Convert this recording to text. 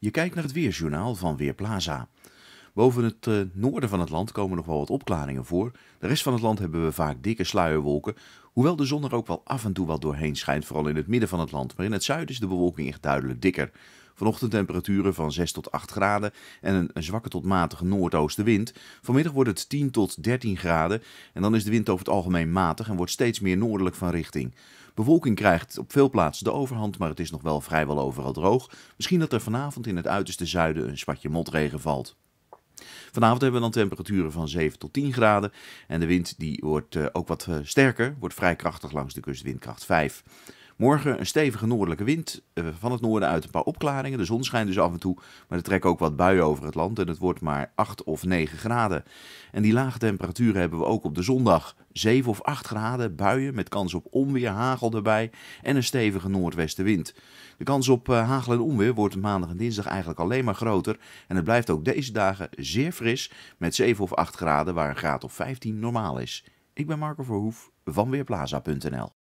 Je kijkt naar het weerjournaal van Weerplaza. Boven het eh, noorden van het land komen nog wel wat opklaringen voor. De rest van het land hebben we vaak dikke sluierwolken, hoewel de zon er ook wel af en toe wat doorheen schijnt, vooral in het midden van het land. Maar in het zuiden is de bewolking echt duidelijk dikker. Vanochtend temperaturen van 6 tot 8 graden en een, zwakke tot matige noordoostenwind. Vanmiddag wordt het 10 tot 13 graden en dan is de wind over het algemeen matig en wordt steeds meer noordelijk van richting. Bewolking krijgt op veel plaatsen de overhand, maar het is nog wel vrijwel overal droog. Misschien dat er vanavond in het uiterste zuiden een spatje motregen valt. Vanavond hebben we dan temperaturen van 7 tot 10 graden. En de wind die wordt eh, ook wat eh, sterker, wordt vrij krachtig langs de kust, windkracht 5. Morgen een stevige noordelijke wind. Eh, van het noorden uit een paar opklaringen. De zon schijnt dus af en toe. Maar er trekken ook wat buien over het land. En het wordt maar 8 of 9 graden. En die lage temperaturen hebben we ook op de zondag. 7 of 8 graden, buien met kans op onweer, hagel erbij en een stevige noordwestenwind. De kans op eh, hagel en onweer wordt maandag en dinsdag eigenlijk alleen maar groter en het blijft ook deze dagen zeer fris met 7 of 8 graden waar een graad of 15 normaal is. Ik ben Marco Verhoef van Weerplaza.nl